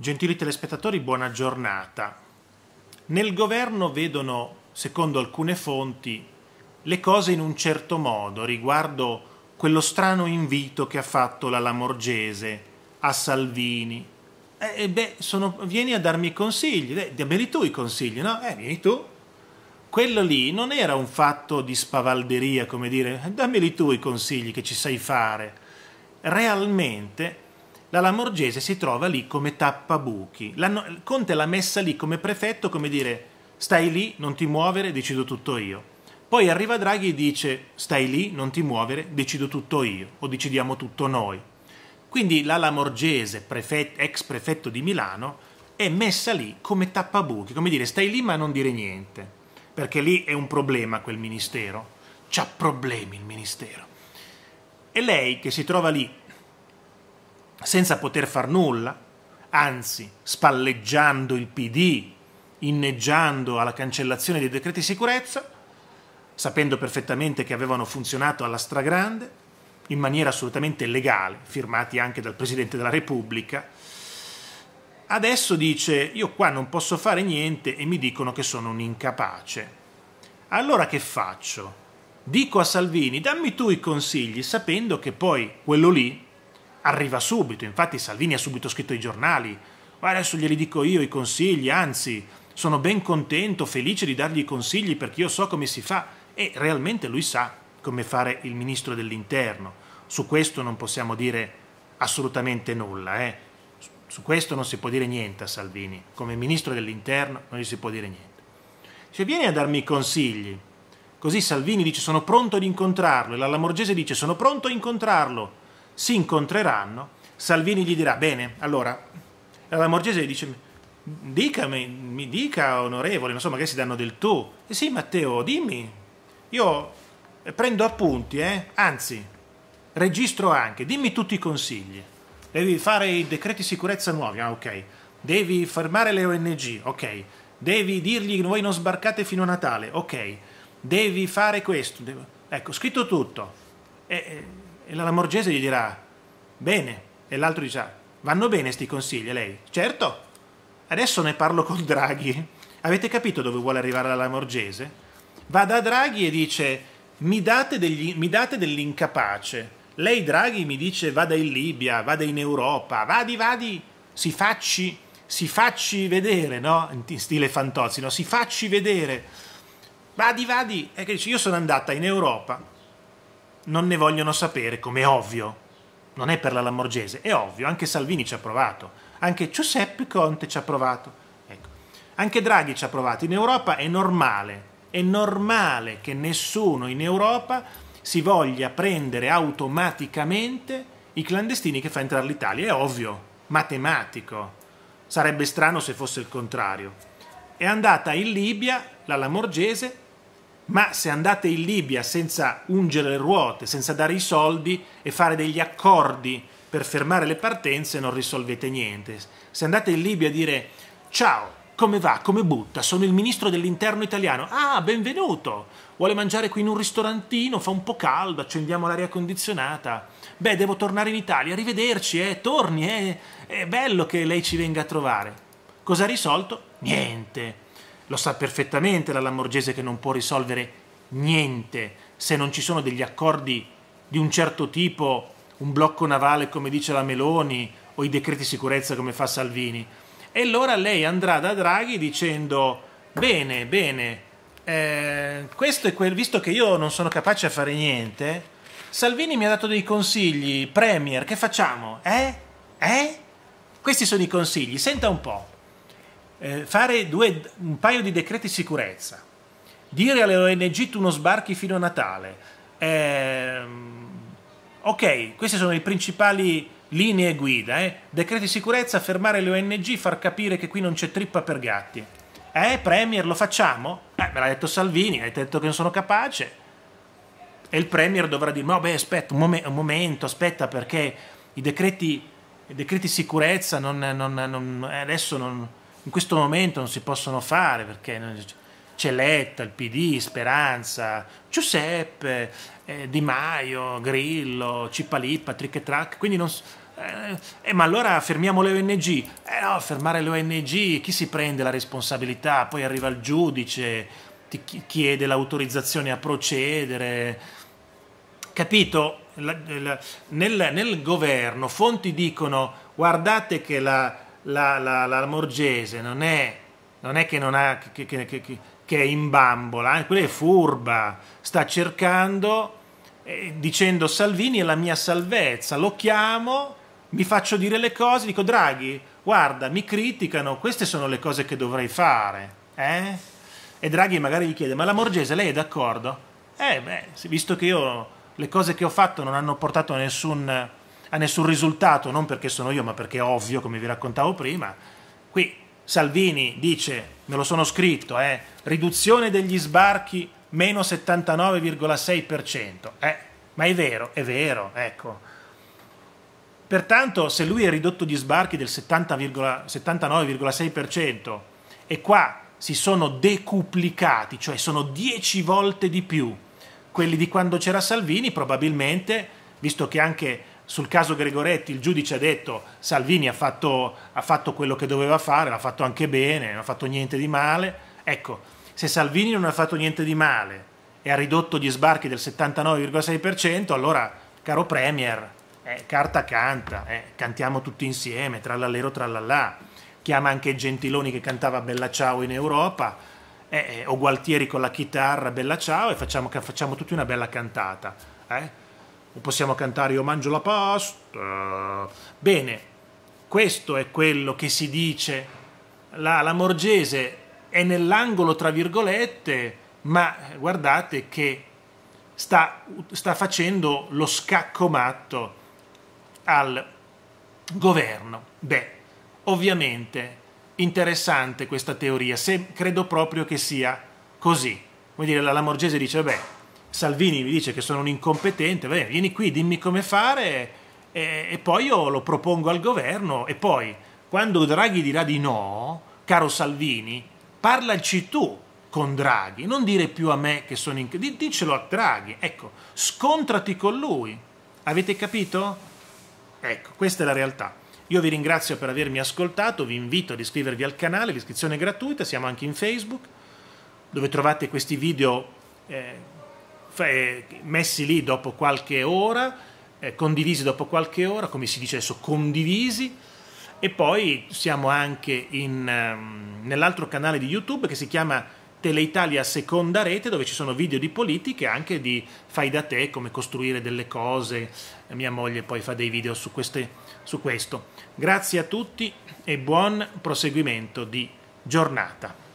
Gentili telespettatori, buona giornata. Nel governo vedono, secondo alcune fonti, le cose in un certo modo riguardo quello strano invito che ha fatto la Lamorgese a Salvini. Eh, eh beh, sono, vieni a darmi consigli, eh, dammeli tu i consigli, no? Eh, vieni tu. Quello lì non era un fatto di spavalderia, come dire, dammeli tu i consigli che ci sai fare. Realmente la Lamorgese si trova lì come tappabuchi. La, Conte l'ha messa lì come prefetto, come dire stai lì, non ti muovere, decido tutto io. Poi arriva Draghi e dice stai lì, non ti muovere, decido tutto io o decidiamo tutto noi. Quindi la Lamorgese, prefet, ex prefetto di Milano, è messa lì come tappabuchi, come dire stai lì ma non dire niente, perché lì è un problema quel ministero, c'ha problemi il ministero. E lei che si trova lì senza poter far nulla, anzi spalleggiando il PD, inneggiando alla cancellazione dei decreti sicurezza, sapendo perfettamente che avevano funzionato alla stragrande, in maniera assolutamente legale, firmati anche dal Presidente della Repubblica, adesso dice io qua non posso fare niente e mi dicono che sono un incapace. Allora che faccio? Dico a Salvini, dammi tu i consigli, sapendo che poi quello lì arriva subito, infatti Salvini ha subito scritto ai giornali, ma adesso glieli dico io i consigli, anzi sono ben contento, felice di dargli i consigli perché io so come si fa e realmente lui sa come fare il ministro dell'interno. Su questo non possiamo dire assolutamente nulla, eh. su questo non si può dire niente a Salvini, come ministro dell'interno non gli si può dire niente. Se vieni a darmi i consigli, così Salvini dice sono pronto ad incontrarlo e la Lamorgese dice sono pronto a incontrarlo, si incontreranno, Salvini gli dirà, bene, allora, la Morgese dice, dicami, mi dica onorevole, non so, magari si danno del tu. E eh sì, Matteo, dimmi, io prendo appunti, eh? anzi, registro anche, dimmi tutti i consigli. Devi fare i decreti sicurezza nuovi, ah ok. Devi fermare le ONG, ok. Devi dirgli che voi non sbarcate fino a Natale, ok. Devi fare questo. Devo... Ecco, scritto tutto. E, e la Lamorgese gli dirà bene e l'altro dirà vanno bene sti consigli a lei certo adesso ne parlo con Draghi avete capito dove vuole arrivare la Lamorgese? va da Draghi e dice mi date, degli, mi date dell'incapace lei Draghi mi dice vada in Libia vada in Europa vadi vadi si facci si facci vedere, no? In stile fantozzi, no? Si facci vedere. Vadi, vadi. E che dice, io sono andata in Europa non ne vogliono sapere, come è ovvio. Non è per la Lamorgese, è ovvio, anche Salvini ci ha provato, anche Giuseppe Conte ci ha provato, ecco. anche Draghi ci ha provato. In Europa è normale, è normale che nessuno in Europa si voglia prendere automaticamente i clandestini che fa entrare l'Italia, è ovvio, matematico. Sarebbe strano se fosse il contrario. È andata in Libia la Lamorgese ma se andate in Libia senza ungere le ruote, senza dare i soldi e fare degli accordi per fermare le partenze non risolvete niente. Se andate in Libia a dire ciao, come va, come butta, sono il ministro dell'interno italiano, ah, benvenuto, vuole mangiare qui in un ristorantino, fa un po' caldo, accendiamo l'aria condizionata, beh, devo tornare in Italia, arrivederci, eh, torni, eh, è bello che lei ci venga a trovare. Cosa ha risolto? Niente lo sa perfettamente la Lamorgese che non può risolvere niente se non ci sono degli accordi di un certo tipo, un blocco navale come dice la Meloni o i decreti sicurezza come fa Salvini. E allora lei andrà da Draghi dicendo bene, bene, eh, questo è quel, visto che io non sono capace a fare niente, Salvini mi ha dato dei consigli, Premier, che facciamo? Eh? Eh? Questi sono i consigli, senta un po' eh, fare due, un paio di decreti sicurezza, dire alle ONG tu non sbarchi fino a Natale, ehm, ok, queste sono le principali linee guida, eh? decreti sicurezza, fermare le ONG, far capire che qui non c'è trippa per gatti. Eh, Premier, lo facciamo? Eh, me l'ha detto Salvini, hai detto che non sono capace. E il Premier dovrà dire, no beh, aspetta un, mom un momento, aspetta perché i decreti, i decreti sicurezza non, non, non, eh, adesso non in questo momento non si possono fare perché c'è Letta, il PD, Speranza, Giuseppe, eh, Di Maio, Grillo, Cipalippa, Trick e Track, quindi non... Eh, eh, ma allora fermiamo le ONG? Eh no, fermare le ONG, chi si prende la responsabilità? Poi arriva il giudice, ti chiede l'autorizzazione a procedere. Capito? La, la, nel, nel governo fonti dicono guardate che la, la, la, la Morgese non è, non è che, non ha, che, che, che è in bambola, eh, quella è furba, sta cercando eh, dicendo Salvini è la mia salvezza, lo chiamo, mi faccio dire le cose, dico Draghi, guarda, mi criticano, queste sono le cose che dovrei fare. Eh? E Draghi magari gli chiede, ma la Morgese lei è d'accordo? Eh beh, visto che io le cose che ho fatto non hanno portato a nessun a nessun risultato, non perché sono io, ma perché è ovvio, come vi raccontavo prima. Qui Salvini dice, me lo sono scritto, eh, riduzione degli sbarchi meno 79,6%. Eh, ma è vero, è vero, ecco. Pertanto se lui ha ridotto gli sbarchi del 79,6% e qua si sono decuplicati, cioè sono 10 volte di più quelli di quando c'era Salvini, probabilmente, visto che anche sul caso Gregoretti il giudice ha detto Salvini ha fatto, ha fatto quello che doveva fare, l'ha fatto anche bene, non ha fatto niente di male. Ecco, se Salvini non ha fatto niente di male e ha ridotto gli sbarchi del 79,6%, allora, caro Premier, eh, carta canta, eh, cantiamo tutti insieme, trallallero trallallà. Chiama anche Gentiloni che cantava Bella Ciao in Europa, eh, eh o Gualtieri con la chitarra Bella Ciao e facciamo, facciamo tutti una bella cantata. Eh? o possiamo cantare Io mangio la pasta. Bene, questo è quello che si dice. La, la Morgese è nell'angolo, tra virgolette, ma guardate che sta, sta facendo lo scacco matto al governo. Beh, ovviamente interessante questa teoria, se credo proprio che sia così. Come dire, la Lamorgese dice, beh, Salvini mi dice che sono un incompetente, beh, vieni qui, dimmi come fare e, e poi io lo propongo al governo e poi quando Draghi dirà di no, caro Salvini, parlaci tu con Draghi, non dire più a me che sono incompetente, dicelo a Draghi, ecco, scontrati con lui, avete capito? Ecco, questa è la realtà. Io vi ringrazio per avermi ascoltato, vi invito ad iscrivervi al canale, l'iscrizione è gratuita, siamo anche in Facebook, dove trovate questi video eh, eh, messi lì dopo qualche ora, eh, condivisi dopo qualche ora, come si dice adesso, condivisi. E poi siamo anche in, um, nell'altro canale di YouTube che si chiama Teleitalia Seconda Rete, dove ci sono video di politiche e anche di fai da te, come costruire delle cose. Mia moglie poi fa dei video su, queste, su questo. Grazie a tutti e buon proseguimento di giornata.